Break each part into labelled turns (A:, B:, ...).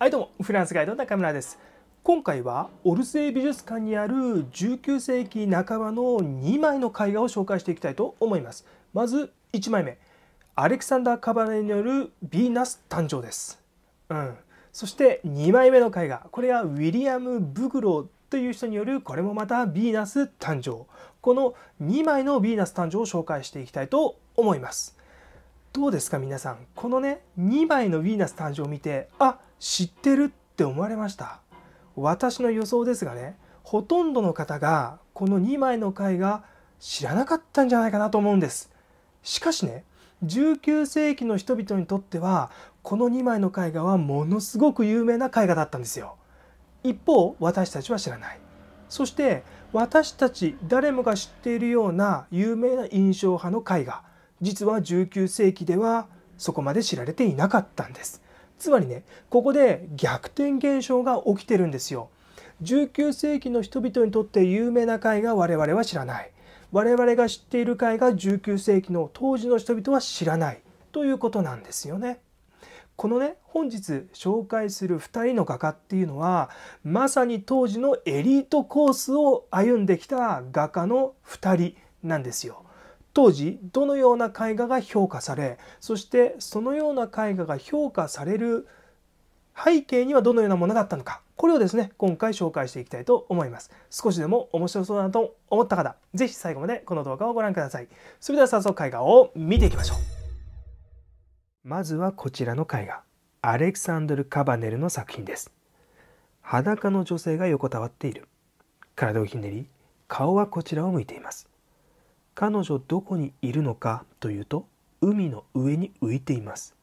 A: はいどうもフランスガイド中村です今回はオルセー美術館にある19世紀半ばの2枚の絵画を紹介していきたいと思いますまず1枚目アレクサンダー・カバネによるヴィーナス誕生です、うん、そして2枚目の絵画これはウィリアム・ブグローという人によるこれもまたヴィーナス誕生この2枚のヴィーナス誕生を紹介していきたいと思いますどうですか皆さんこのね2枚のヴィーナス誕生を見てあ知ってるって思われました私の予想ですがねほとんどの方がこの2枚の絵画知らなかったんじゃないかなと思うんですしかしね19世紀の人々にとってはこの2枚の絵画はものすごく有名な絵画だったんですよ一方私たちは知らないそして私たち誰もが知っているような有名な印象派の絵画実は19世紀ではそこまで知られていなかったんですつまりねここで逆転現象が起きてるんですよ。19世紀の人々にとって有名な絵画我々は知らない我々が知っている絵画19世紀の当時の人々は知らないということなんですよね。このね本日紹介する2人の画家っていうのはまさに当時のエリートコースを歩んできた画家の2人なんですよ。当時どのような絵画が評価されそしてそのような絵画が評価される背景にはどのようなものだったのかこれをですね今回紹介していきたいと思います少しでも面白そうだなと思った方是非最後までこの動画をご覧くださいそれでは早速絵画を見ていきましょうまずはこちらの絵画アレクサンドル・カバネルの作品です裸の女性が横たわっている体をひねり顔はこちらを向いています彼女どこにいるのかというと海の上に浮いています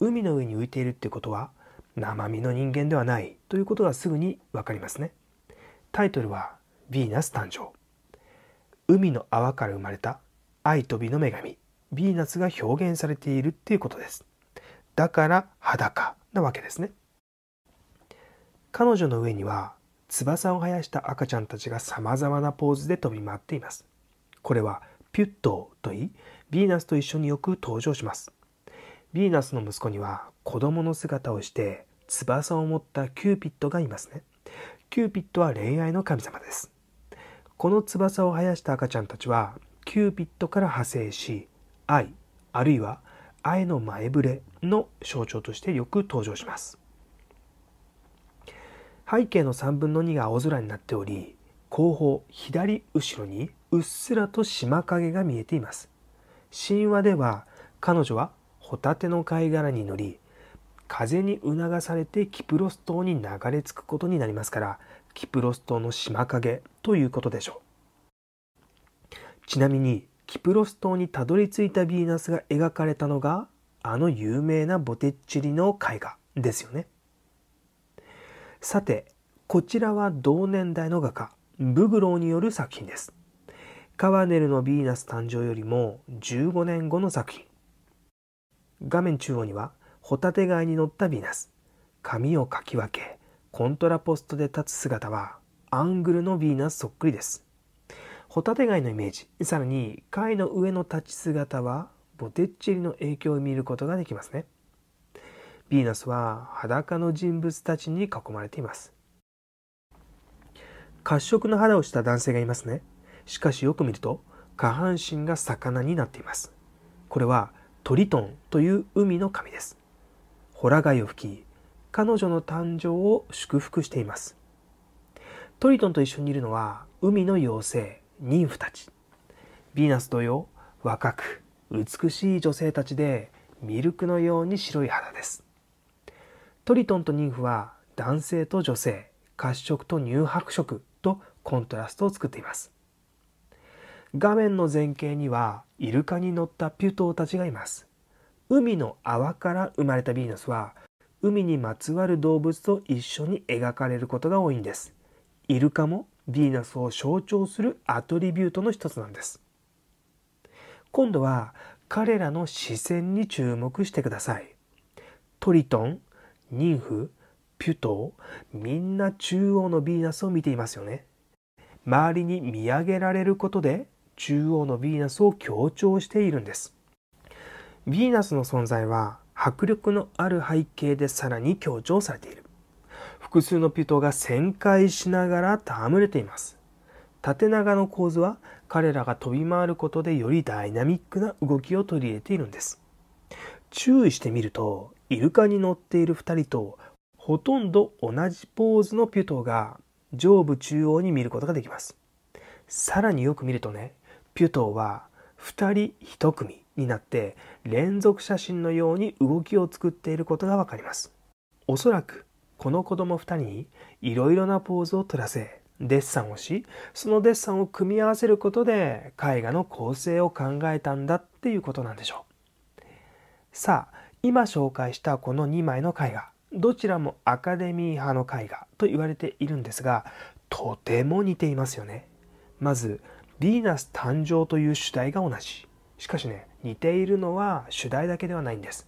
A: 海の上に浮いているってことは生身の人間ではないということがすぐに分かりますねタイトルは「ヴィーナス誕生」海の泡から生まれた愛と美の女神ヴィーナスが表現されているっていうことですだから裸なわけですね彼女の上には翼を生やした赤ちゃんたちがさまざまなポーズで飛び回っていますこれはピュットといいヴィーナスと一緒によく登場しますヴィーナスの息子には子供の姿をして翼を持ったキューピットがいますねキューピットは恋愛の神様ですこの翼を生やした赤ちゃんたちはキューピットから派生し愛あるいは愛の前触れの象徴としてよく登場します背景の3分の2が青空になっており後方左後ろにうっすらと島影が見えています神話では彼女はホタテの貝殻に乗り風に促されてキプロス島に流れ着くことになりますからキプロス島の島影ということでしょうちなみにキプロス島にたどり着いたヴィーナスが描かれたのがあの有名なボテッチリの絵画ですよねさてこちらは同年代の画家ブグローによる作品ですカワネルのヴィーナス誕生よりも15年後の作品画面中央にはホタテ貝に乗ったヴィーナス髪をかき分けコントラポストで立つ姿はアングルのヴィーナスそっくりですホタテ貝のイメージさらに貝の上の立ち姿はボテッチェリの影響を見ることができますねヴィーナスは裸の人物たちに囲まれています褐色の肌をした男性がいますねしかしよく見ると下半身が魚になっていますこれはトリトンという海の神ですホラ貝を吹き彼女の誕生を祝福していますトリトンと一緒にいるのは海の妖精妊婦たちヴィーナス同様若く美しい女性たちでミルクのように白い肌ですトリトンとニンフは男性と女性褐色と乳白色とコントラストを作っています画面の前景にはイルカに乗ったピュトーたちがいます海の泡から生まれたヴィーナスは海にまつわる動物と一緒に描かれることが多いんですイルカもヴィーナスを象徴するアトリビュートの一つなんです今度は彼らの視線に注目してくださいトリトンニンフピュトーみんな中央のヴィーナスを見ていますよね周りに見上げられることで中央のヴィーナスを強調しているんです。ヴィーナスの存在は迫力のある背景でさらに強調されている。複数のピュトが旋回しながら戯れています。縦長の構図は彼らが飛び回ることでよりダイナミックな動きを取り入れているんです。注意してみると、イルカに乗っている2人とほとんど同じポーズのピュトが上部中央に見ることができます。さらによく見るとね、ピュトーは2人1組になって連続写真のように動きを作っていることがわかります。おそらくこの子供2人にいろいろなポーズを取らせデッサンをしそのデッサンを組み合わせることで絵画の構成を考えたんだっていうことなんでしょう。さあ今紹介したこの2枚の絵画どちらもアカデミー派の絵画と言われているんですがとても似ていますよね。まずヴィーナス誕生という主題が同じ。しかしね、似ているのは主題だけではないんです。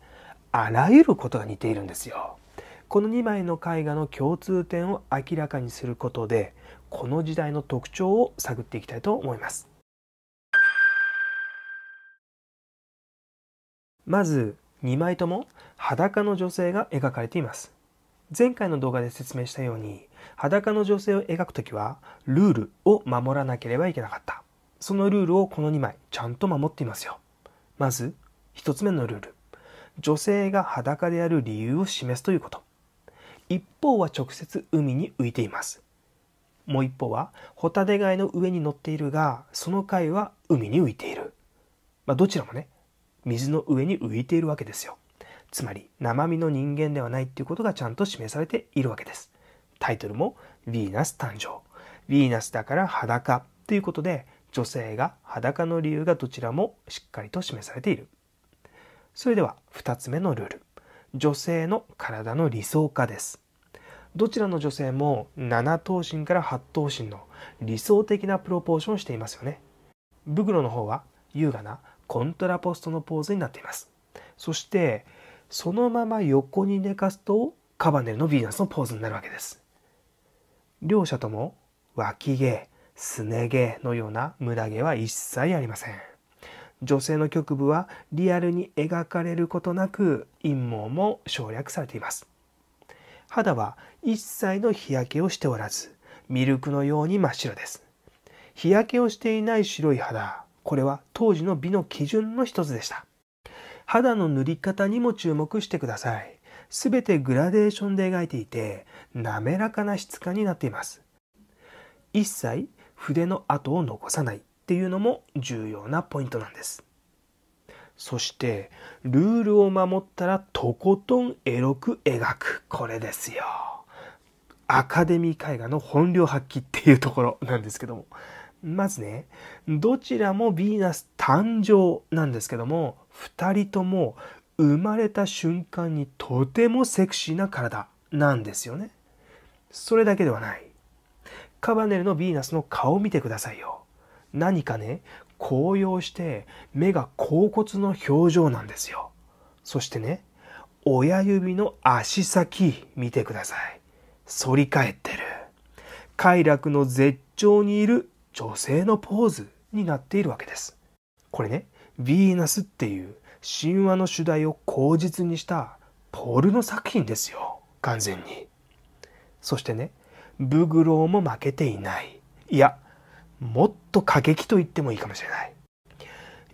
A: あらゆることが似ているんですよ。この2枚の絵画の共通点を明らかにすることで、この時代の特徴を探っていきたいと思います。まず2枚とも裸の女性が描かれています。前回の動画で説明したように裸の女性を描くときはルールを守らなければいけなかった。そのルールをこの2枚ちゃんと守っていますよ。まず、1つ目のルール。女性が裸である理由を示すということ。一方は直接海に浮いています。もう一方はホタテ貝の上に乗っているが、その貝は海に浮いている。まあ、どちらもね、水の上に浮いているわけですよ。つまり生身の人間ではないっていうことがちゃんと示されているわけです。タイトルもヴィーナス誕生。ヴィーナスだから裸ということで、女性が裸の理由がどちらもしっかりと示されている。それでは2つ目のルール。女性の体の理想化です。どちらの女性も7頭身から8頭身の理想的なプロポーションをしていますよね。ブロの方は優雅なコントラポストのポーズになっています。そしてそのまま横に寝かすとカバネルのヴィーナスのポーズになるわけです。両者とも脇毛、すね毛のようなムダ毛は一切ありません女性の局部はリアルに描かれることなく陰毛も省略されています肌は一切の日焼けをしておらずミルクのように真っ白です日焼けをしていない白い肌これは当時の美の基準の一つでした肌の塗り方にも注目してくださいすべてグラデーションで描いていて滑らかな質感になっています一切筆の跡を残さないっていうのも重要なポイントなんです。そしてルールを守ったらとことんエロく描くこれですよ。アカデミー絵画の本領発揮っていうところなんですけどもまずねどちらもヴィーナス誕生なんですけども2人とも生まれた瞬間にとてもセクシーな体なんですよね。それだけではない。カバネルのヴィーナスの顔を見てくださいよ。何かね、紅葉して目が甲骨の表情なんですよ。そしてね、親指の足先見てください。反り返ってる。快楽の絶頂にいる女性のポーズになっているわけです。これね、ヴィーナスっていう神話の主題を口実にしたポールの作品ですよ。完全に。そしてね、ブグローも負けていない。いや、もっと過激と言ってもいいかもしれない。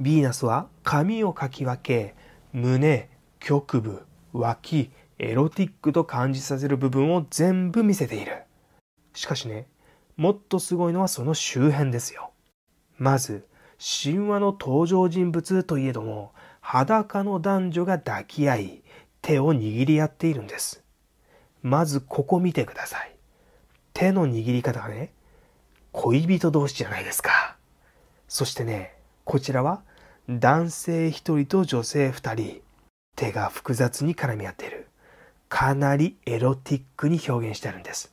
A: ヴィーナスは髪をかき分け、胸、局部、脇、エロティックと感じさせる部分を全部見せている。しかしね、もっとすごいのはその周辺ですよ。まず、神話の登場人物といえども、裸の男女が抱き合い、手を握り合っているんです。まずここ見てください。手の握り方がね、恋人同士じゃないですか。そしてね、こちらは男性1人と女性2人。手が複雑に絡み合っている。かなりエロティックに表現してあるんです。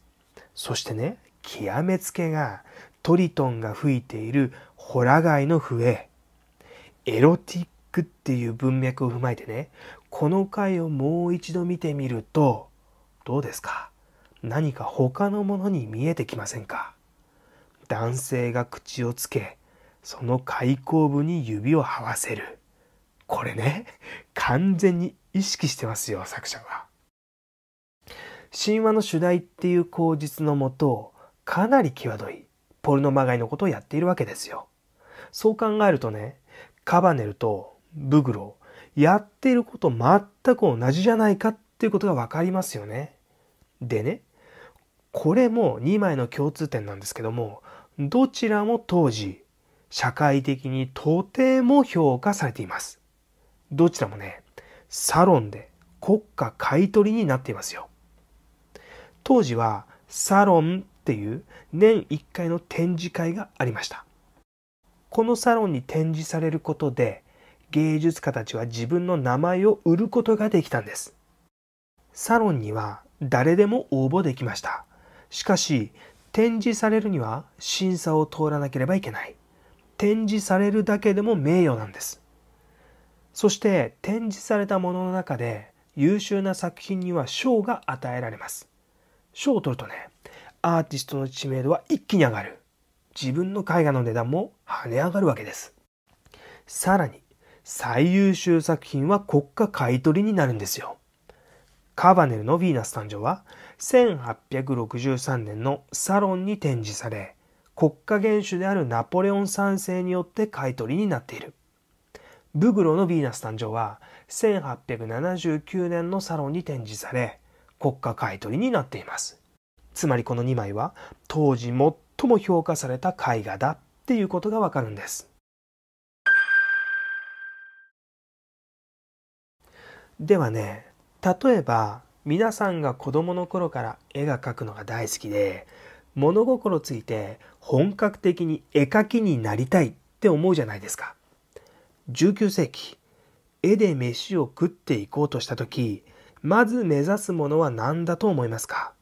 A: そしてね、極めつけがトリトンが吹いているホラ貝の笛。エロティックっていう文脈を踏まえてね、この回をもう一度見てみると、どうですか何か他のものに見えてきませんか男性が口をつけその開口部に指を這わせるこれね完全に意識してますよ作者は神話の主題っていう口実のもとかなり際どいポルノまがいのことをやっているわけですよそう考えるとねカバネルとブグロやってること全く同じじゃないかっていうことが分かりますよねでねこれも2枚の共通点なんですけども、どちらも当時、社会的にとても評価されています。どちらもね、サロンで国家買い取りになっていますよ。当時はサロンっていう年1回の展示会がありました。このサロンに展示されることで芸術家たちは自分の名前を売ることができたんです。サロンには誰でも応募できました。しかし、展示されるには審査を通らなければいけない。展示されるだけでも名誉なんです。そして展示されたものの中で優秀な作品には賞が与えられます。賞を取るとね、アーティストの知名度は一気に上がる。自分の絵画の値段も跳ね上がるわけです。さらに、最優秀作品は国家買取になるんですよ。カーバネルのヴィーナス誕生は1863年のサロンに展示され国家元首であるナポレオン三世によって買い取りになっているブグロのヴィーナス誕生は1879年のサロンに展示され国家買い取りになっていますつまりこの2枚は当時最も評価された絵画だっていうことがわかるんですではね例えば皆さんが子どもの頃から絵が描くのが大好きで物心ついて本格的に絵描きになりたいって思うじゃないですか。19世紀絵で飯を食っていこうとした時まず目指すものは何だと思いますか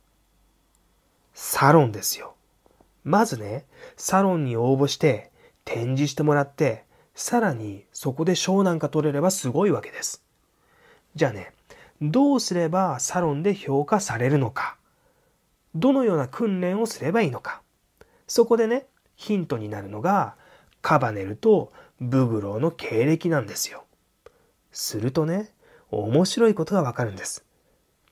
A: サロンですよ。まずねサロンに応募して展示してもらってさらにそこで賞なんか取れればすごいわけです。じゃあねどうすればサロンで評価されるのか、どのような訓練をすればいいのか、そこでね、ヒントになるのが、カバネルとブグローの経歴なんですよ。するとね、面白いことがわかるんです。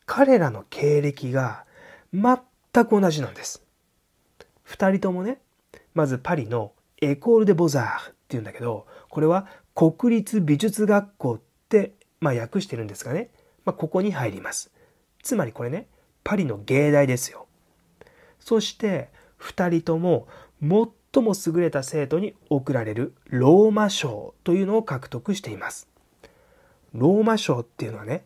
A: 彼らの経歴が全く同じなんです。2人ともね、まずパリのエコール・デ・ボザーっていうんだけど、これは国立美術学校って、まあ訳してるんですがね、まあ、ここに入ります。つまりこれね、パリの芸大ですよ。そして、2人とも最も優れた生徒に贈られるローマ賞というのを獲得しています。ローマ賞っていうのはね、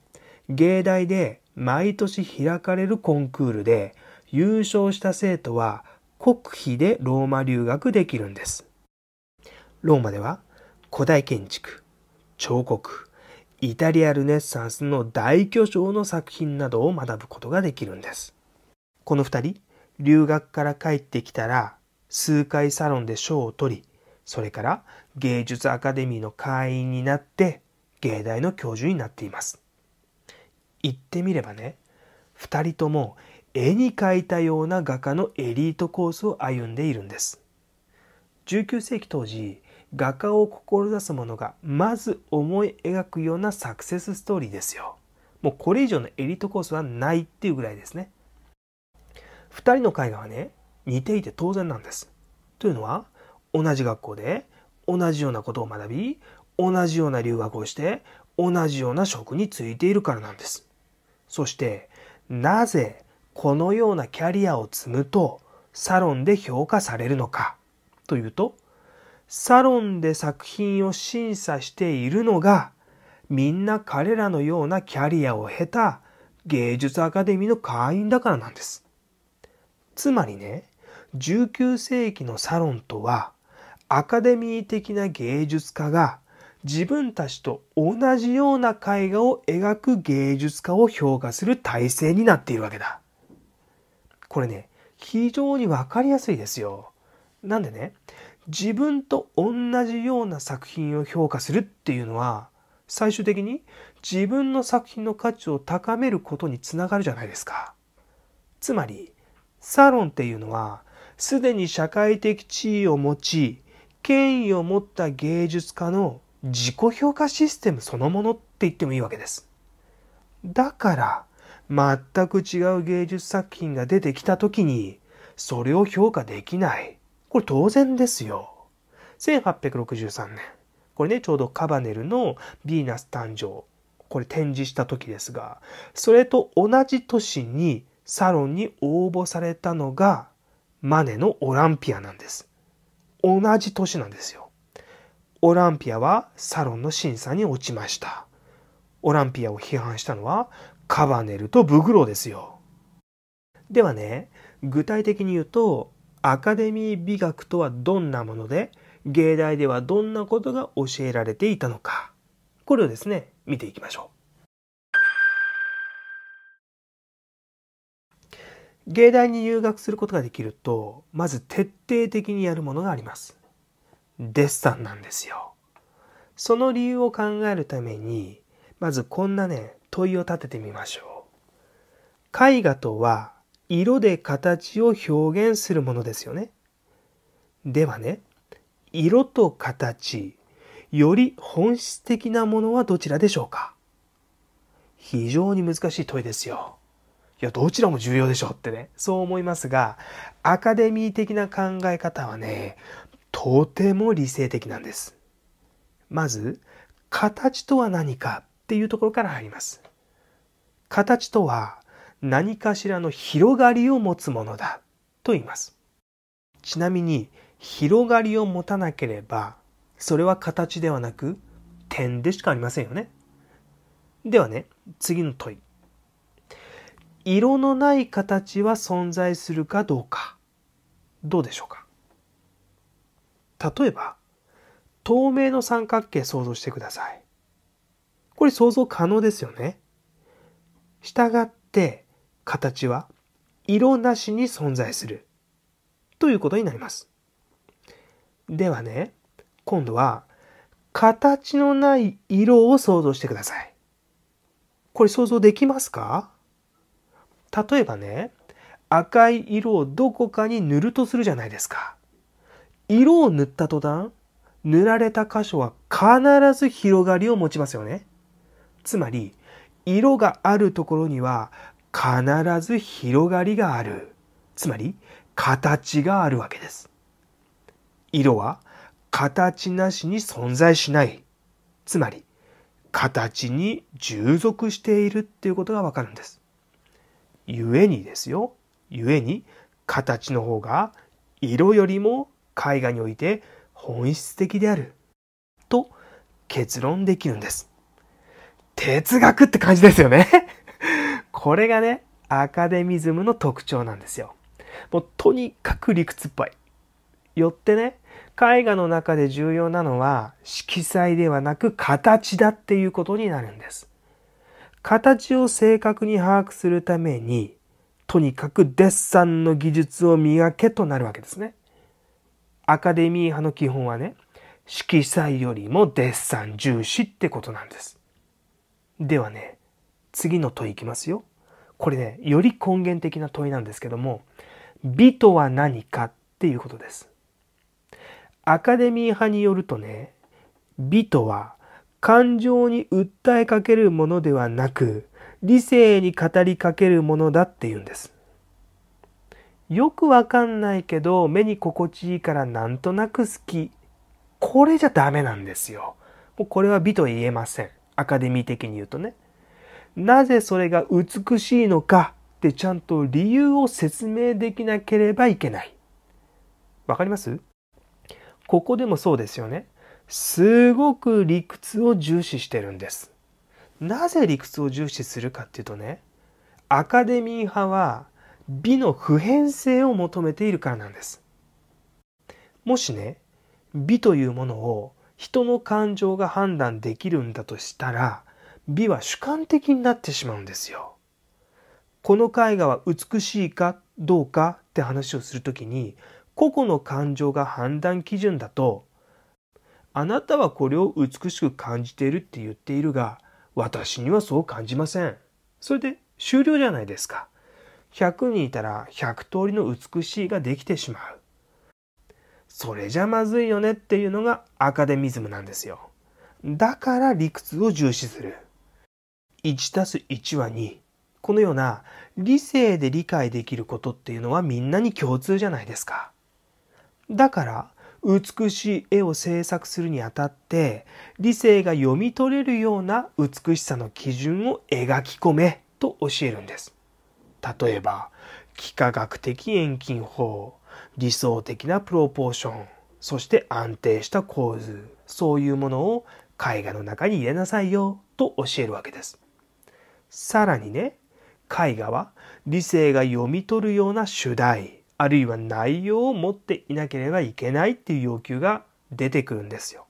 A: 芸大で毎年開かれるコンクールで優勝した生徒は国費でローマ留学できるんです。ローマでは古代建築、彫刻、イタリアルネッサンスの大巨匠の作品などを学ぶことができるんです。この二人、留学から帰ってきたら数回サロンで賞を取り、それから芸術アカデミーの会員になって芸大の教授になっています。言ってみればね、二人とも絵に描いたような画家のエリートコースを歩んでいるんです。19世紀当時画家を志す者がまず思い描くようなサクセスストーリーですよ。もうこれ以上のエリートコースはないっていうぐらいですね。2人の絵画はね、似ていて当然なんです。というのは、同じ学校で同じようなことを学び、同じような留学をして、同じような職に就いているからなんです。そして、なぜこのようなキャリアを積むとサロンで評価されるのかというと、サロンで作品を審査しているのが、みんな彼らのようなキャリアを経た芸術アカデミーの会員だからなんです。つまりね、19世紀のサロンとは、アカデミー的な芸術家が自分たちと同じような絵画を描く芸術家を評価する体制になっているわけだ。これね、非常にわかりやすいですよ。なんでね、自分と同じような作品を評価するっていうのは最終的に自分の作品の価値を高めることにつながるじゃないですか。つまりサロンっていうのはすでに社会的地位を持ち権威を持った芸術家の自己評価システムそのものって言ってもいいわけです。だから全く違う芸術作品が出てきた時にそれを評価できないこれ当然ですよ。1863年。これね、ちょうどカバネルのヴィーナス誕生。これ展示した時ですが、それと同じ年にサロンに応募されたのが、マネのオランピアなんです。同じ年なんですよ。オランピアはサロンの審査に落ちました。オランピアを批判したのはカバネルとブグロですよ。ではね、具体的に言うと、アカデミー美学とはどんなもので、芸大ではどんなことが教えられていたのか。これをですね、見ていきましょう。芸大に入学することができると、まず徹底的にやるものがあります。デッサンなんですよ。その理由を考えるために、まずこんなね、問いを立ててみましょう。絵画とは色で形を表現するものですよね。ではね、色と形、より本質的なものはどちらでしょうか非常に難しい問いですよ。いや、どちらも重要でしょうってね、そう思いますが、アカデミー的な考え方はね、とても理性的なんです。まず、形とは何かっていうところから入ります。形とは、何かしらの広がりを持つものだと言います。ちなみに広がりを持たなければそれは形ではなく点でしかありませんよね。ではね次の問い。色のない形は存在するかどうかどうでしょうか例えば透明の三角形想像してください。これ想像可能ですよね。したがって形は色なしに存在するということになります。ではね、今度は形のない色を想像してください。これ想像できますか例えばね、赤い色をどこかに塗るとするじゃないですか。色を塗った途端、塗られた箇所は必ず広がりを持ちますよね。つまり、色があるところには必ず広がりがある。つまり形があるわけです。色は形なしに存在しない。つまり形に従属しているっていうことがわかるんです。故にですよ。故に形の方が色よりも絵画において本質的であると結論できるんです。哲学って感じですよねこれがね、アカデミズムの特徴なんですよ。もうとにかく理屈っぽい。よってね、絵画の中で重要なのは色彩ではなく形だっていうことになるんです。形を正確に把握するために、とにかくデッサンの技術を磨けとなるわけですね。アカデミー派の基本はね、色彩よりもデッサン重視ってことなんです。ではね、次の問いいきますよ。これね、より根源的な問いなんですけども、美とは何かっていうことです。アカデミー派によるとね、美とは感情に訴えかけるものではなく、理性に語りかけるものだって言うんです。よくわかんないけど、目に心地いいからなんとなく好き。これじゃダメなんですよ。もうこれは美と言えません。アカデミー的に言うとね。なぜそれが美しいのかってちゃんと理由を説明できなければいけない。わかりますここでもそうですよね。すごく理屈を重視してるんです。なぜ理屈を重視するかっていうとね、アカデミー派は美の普遍性を求めているからなんです。もしね、美というものを人の感情が判断できるんだとしたら、美は主観的になってしまうんですよ。この絵画は美しいかどうかって話をする時に個々の感情が判断基準だとあなたはこれを美しく感じているって言っているが私にはそう感じません。それで終了じゃないですか。100人いたら100通りの美しいができてしまう。それじゃまずいよねっていうのがアカデミズムなんですよ。だから理屈を重視する。1たす1は2。このような理性で理解できることっていうのはみんなに共通じゃないですか。だから美しい絵を制作するにあたって理性が読み取れるような美しさの基準を描き込めと教えるんです。例えば幾何学的遠近法理想的なプロポーションそして安定した構図そういうものを絵画の中に入れなさいよと教えるわけです。さらにね、絵画は理性が読み取るような主題、あるいは内容を持っていなければいけないっていう要求が出てくるんですよ。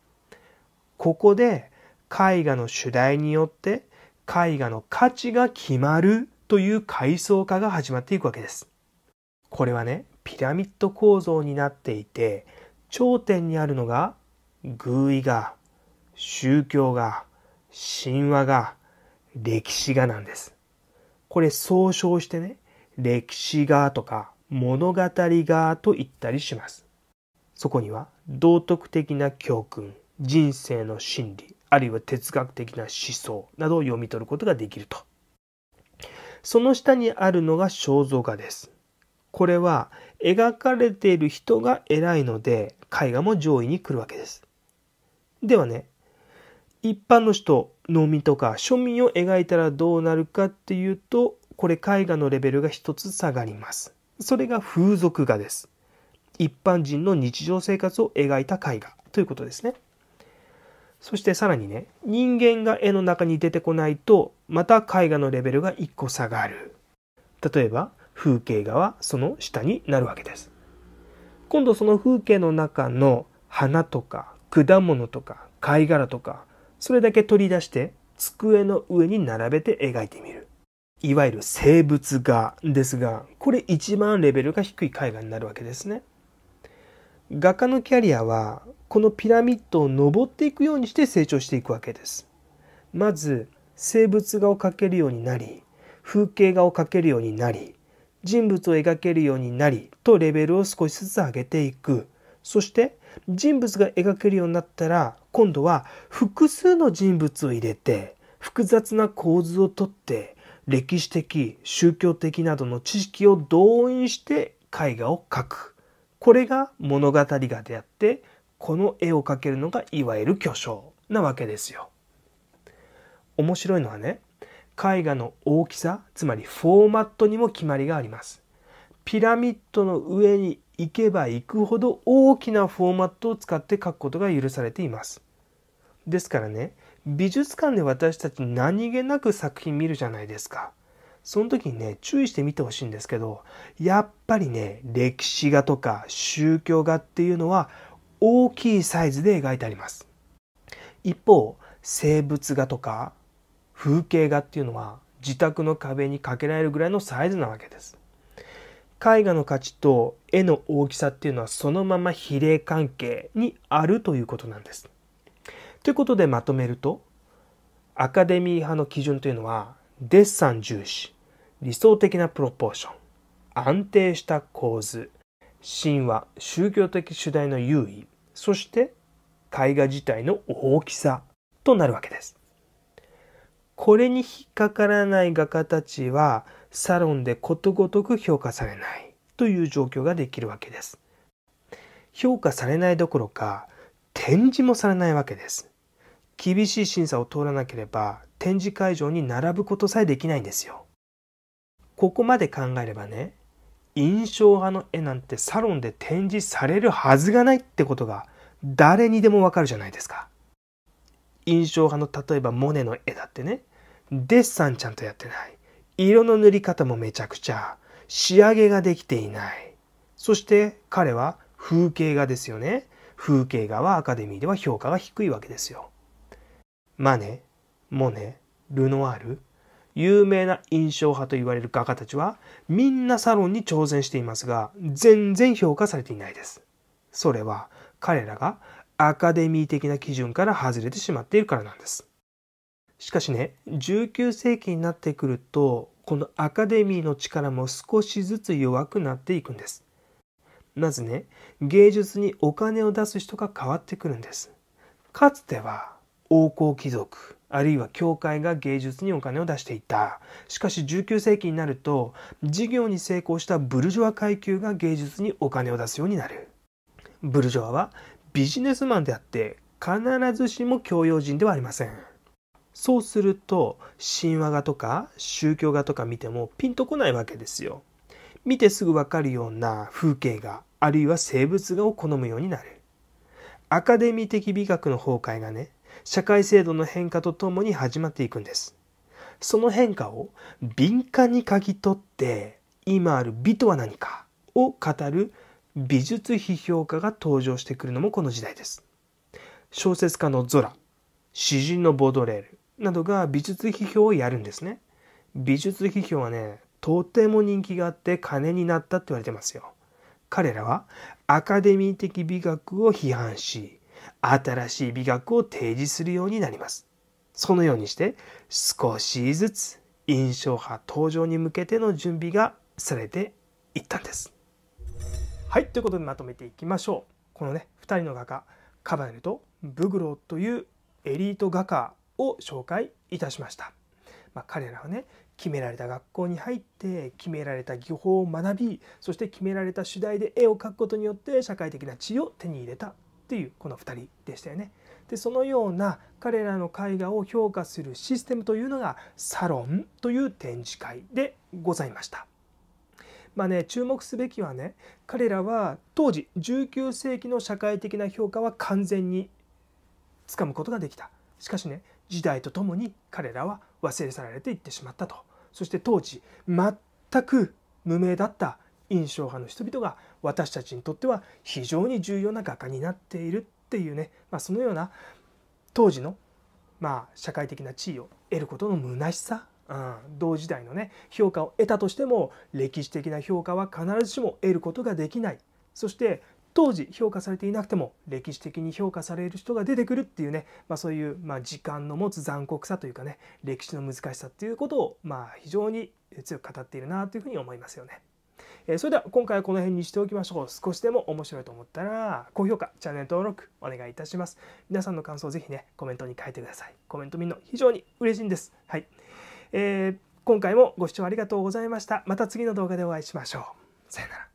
A: ここで絵画の主題によって絵画の価値が決まるという階層化が始まっていくわけです。これはね、ピラミッド構造になっていて、頂点にあるのが、偶意が、宗教が、神話が、歴史画なんです。これ総称してね、歴史画とか物語画と言ったりします。そこには道徳的な教訓、人生の真理、あるいは哲学的な思想などを読み取ることができると。その下にあるのが肖像画です。これは描かれている人が偉いので絵画も上位に来るわけです。ではね、一般の人、農民とか庶民を描いたらどうなるかっていうと、これ絵画のレベルが一つ下がります。それが風俗画です。一般人の日常生活を描いた絵画ということですね。そしてさらにね、人間が絵の中に出てこないと、また絵画のレベルが1個下がる。例えば、風景画はその下になるわけです。今度その風景の中の花とか果物とか貝殻とかそれだけ取り出して机の上に並べて描いてみる。いわゆる生物画ですが、これ一番レベルが低い絵画になるわけですね。画家のキャリアは、このピラミッドを登っていくようにして成長していくわけです。まず、生物画を描けるようになり、風景画を描けるようになり、人物を描けるようになり、とレベルを少しずつ上げていく。そして、人物が描けるようになったら今度は複数の人物を入れて複雑な構図をとって歴史的宗教的などの知識を動員して絵画を描くこれが物語画であってこの絵を描けるのがいわゆる巨匠なわけですよ。面白いのはね絵画の大きさつまりフォーマットにも決まりがあります。ピラミッドの上に行けば行くほど大きなフォーマットを使って書くことが許されています。ですからね、美術館で私たち何気なく作品見るじゃないですか。その時にね、注意してみてほしいんですけど、やっぱりね、歴史画とか宗教画っていうのは大きいサイズで描いてあります。一方、生物画とか風景画っていうのは自宅の壁にかけられるぐらいのサイズなわけです。絵画の価値と絵の大きさっていうのはそのまま比例関係にあるということなんです。ということでまとめるとアカデミー派の基準というのはデッサン重視理想的なプロポーション安定した構図神話宗教的主題の優位そして絵画自体の大きさとなるわけです。これに引っかからない画家たちはサロンでことごとく評価されないという状況ができるわけです。評価されないどころか展示もされないわけです。厳しい審査を通らなければ展示会場に並ぶことさえできないんですよ。ここまで考えればね、印象派の絵なんてサロンで展示されるはずがないってことが誰にでもわかるじゃないですか。印象派の例えばモネの絵だってね、デッサンちゃんとやってない。色の塗り方もめちゃくちゃ、仕上げができていない。そして彼は風景画ですよね。風景画はアカデミーでは評価が低いわけですよ。マネ、モネ、ルノワール、有名な印象派と言われる画家たちはみんなサロンに挑戦していますが全然評価されていないです。それは彼らがアカデミー的な基準から外れてしまっているからなんです。しかしね、19世紀になってくると、このアカデミーの力も少しずつ弱くなっていくんです。まずね、芸術にお金を出す人が変わってくるんです。かつては、王侯貴族、あるいは教会が芸術にお金を出していた。しかし19世紀になると、事業に成功したブルジョア階級が芸術にお金を出すようになる。ブルジョアはビジネスマンであって、必ずしも教養人ではありません。そうすると神話画とか宗教画とか見てもピンとこないわけですよ。見てすぐわかるような風景があるいは生物画を好むようになる。アカデミー的美学の崩壊がね社会制度の変化とともに始まっていくんです。その変化を敏感に嗅ぎ取って今ある美とは何かを語る美術批評家が登場してくるのもこの時代です。小説家のゾラ、詩人のボドレール、などが美術批評をやるんですね。美術批評はね、とても人気があって金になったって言われてますよ。彼らはアカデミー的美学を批判し、新しい美学を提示するようになります。そのようにして少しずつ印象派登場に向けての準備がされていったんです。はい、ということでまとめていきましょう。このね、2人の画家、カバネルとブグローというエリート画家を紹介いたしました。まあ、彼らはね決められた学校に入って決められた技法を学びそして決められた主題で絵を描くことによって社会的な地位を手に入れたっていうこの2人でしたよね。でそのような彼らの絵画を評価するシステムというのがサロンという展示会でございました。まあね、注目すべきはね彼らは当時19世紀の社会的な評価は完全につかむことができた。しかしね時代とともに彼らは忘れ去られていってしまったとそして当時全く無名だった印象派の人々が私たちにとっては非常に重要な画家になっているっていうね、まあ、そのような当時のまあ社会的な地位を得ることの虚しさ、うん、同時代のね評価を得たとしても歴史的な評価は必ずしも得ることができないそして当時評価されていなくても歴史的に評価される人が出てくるっていうね、まあ、そういう、まあ、時間の持つ残酷さというかね歴史の難しさっていうことを、まあ、非常に強く語っているなというふうに思いますよね。えー、それでは今回はこの辺にしておきましょう。少しでも面白いと思ったら高評価、チャンネル登録お願いいたします。皆さんの感想をぜひね、コメントに書いてください。コメント見るの非常に嬉しいんです。はい。えー、今回もご視聴ありがとうございました。また次の動画でお会いしましょう。さよなら。